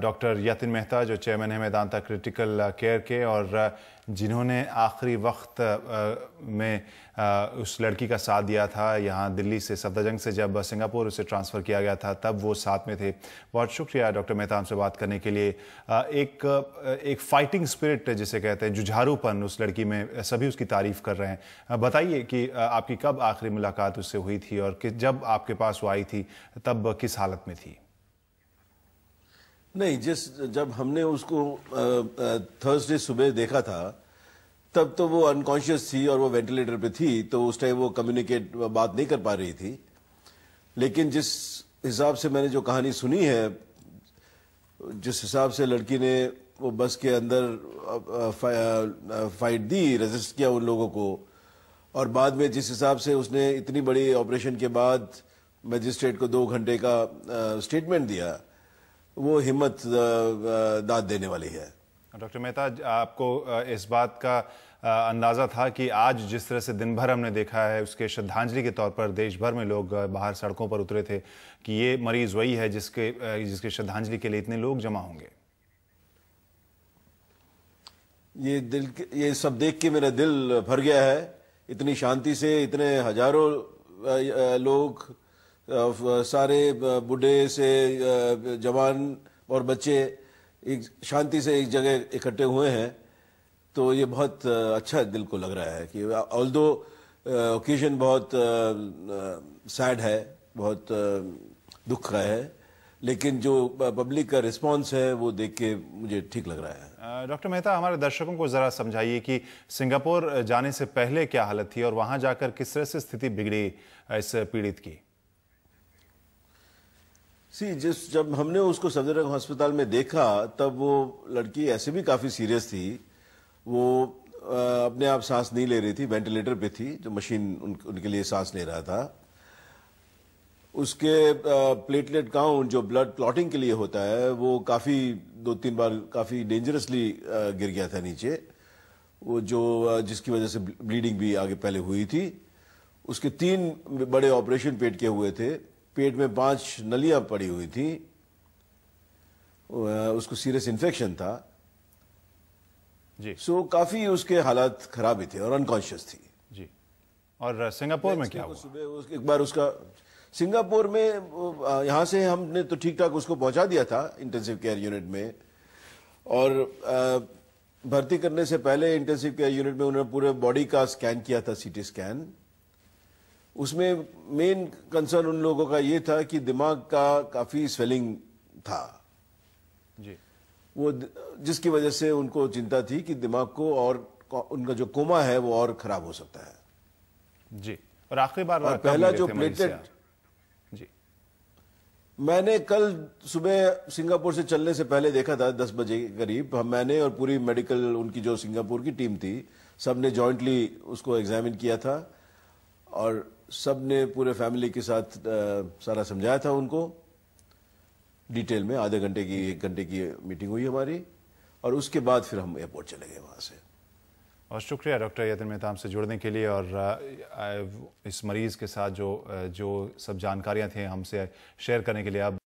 doctor यतिन Mehta जो chairman है मैदानता critical care के और जिन्होंने आखिरी वक्त में उस लड़की का साथ दिया था यहाँ दिल्ली से सफदरजंग से जब सिंगापुर उसे ट्रांसफ़र किया गया था तब वो साथ में थे बहुत शुक्रिया डॉक्टर मेहता हमसे बात करने के लिए एक एक फाइटिंग स्पिरिट जिसे कहते हैं जुझारूपन उस लड़की में सभी उसकी तारीफ़ कर रहे हैं बताइए कि आपकी कब आखिरी मुलाकात उससे हुई थी और कि जब आपके पास वो आई थी तब किस हालत में थी नहीं जिस जब हमने उसको थर्सडे सुबह देखा था तब तो वो अनकॉन्शियस थी और वो वेंटिलेटर पे थी तो उस टाइम वो कम्युनिकेट बात नहीं कर पा रही थी लेकिन जिस हिसाब से मैंने जो कहानी सुनी है जिस हिसाब से लड़की ने वो बस के अंदर फाइट दी रेजिस्ट किया उन लोगों को और बाद में जिस हिसाब से उसने इतनी बड़ी ऑपरेशन के बाद मजिस्ट्रेट को दो घंटे का स्टेटमेंट दिया वो हिम्मत दाद देने वाली है डॉक्टर मेहता आपको इस बात का अंदाज़ा था कि आज जिस तरह से दिन भर हमने देखा है उसके श्रद्धांजलि के तौर पर देश भर में लोग बाहर सड़कों पर उतरे थे कि ये मरीज वही है जिसके जिसके श्रद्धांजलि के लिए इतने लोग जमा होंगे ये दिल ये सब देख के मेरा दिल भर गया है इतनी शांति से इतने हजारों लोग सारे बूढ़े से जवान और बच्चे एक शांति से एक जगह इकट्ठे हुए हैं तो ये बहुत अच्छा दिल को लग रहा है कि ऑल दो ओकेजन बहुत सैड है बहुत दुख का है लेकिन जो पब्लिक का रिस्पांस है वो देख के मुझे ठीक लग रहा है डॉक्टर मेहता हमारे दर्शकों को ज़रा समझाइए कि सिंगापुर जाने से पहले क्या हालत थी और वहाँ जाकर किस तरह से स्थिति बिगड़ी इस पीड़ित की सी जिस जब हमने उसको सफदरंग हॉस्पिटल में देखा तब वो लड़की ऐसे भी काफ़ी सीरियस थी वो आ, अपने आप सांस नहीं ले रही थी वेंटिलेटर पे थी जो मशीन उन, उनके लिए सांस ले रहा था उसके प्लेटलेट काउंट जो ब्लड क्लॉटिंग के लिए होता है वो काफ़ी दो तीन बार काफ़ी डेंजरसली गिर गया था नीचे वो जो जिसकी वजह से ब्लीडिंग भी आगे पहले हुई थी उसके तीन बड़े ऑपरेशन पेट के हुए थे पेट में पांच नलियां पड़ी हुई थी उसको सीरियस इन्फेक्शन था जी सो so, काफी उसके हालात खराब ही थे और अनकॉन्शियस थी जी और सिंगापुर में क्या हुआ सुबह एक बार उसका सिंगापुर में यहां से हमने तो ठीक ठाक उसको पहुंचा दिया था इंटेंसिव केयर यूनिट में और भर्ती करने से पहले इंटेंसिव केयर यूनिट में उन्होंने पूरे बॉडी का स्कैन किया था सीटी स्कैन उसमें मेन कंसर्न उन लोगों का ये था कि दिमाग का काफ़ी स्वेलिंग था जी वो जिसकी वजह से उनको चिंता थी कि दिमाग को और उनका जो कोमा है वो और खराब हो सकता है जी और आखिरी बार और पहला जो प्लेटेट जी मैंने कल सुबह सिंगापुर से चलने से पहले देखा था दस बजे के करीब हम मैंने और पूरी मेडिकल उनकी जो सिंगापुर की टीम थी सबने ज्वाइंटली उसको एग्जामिन किया था और सब ने पूरे फैमिली के साथ सारा समझाया था उनको डिटेल में आधे घंटे की एक घंटे की मीटिंग हुई हमारी और उसके बाद फिर हम एयरपोर्ट चले गए वहाँ से और शुक्रिया डॉक्टर यतिन मेहता हमसे जुड़ने के लिए और इस मरीज़ के साथ जो जो सब जानकारियाँ थी हमसे शेयर करने के लिए अब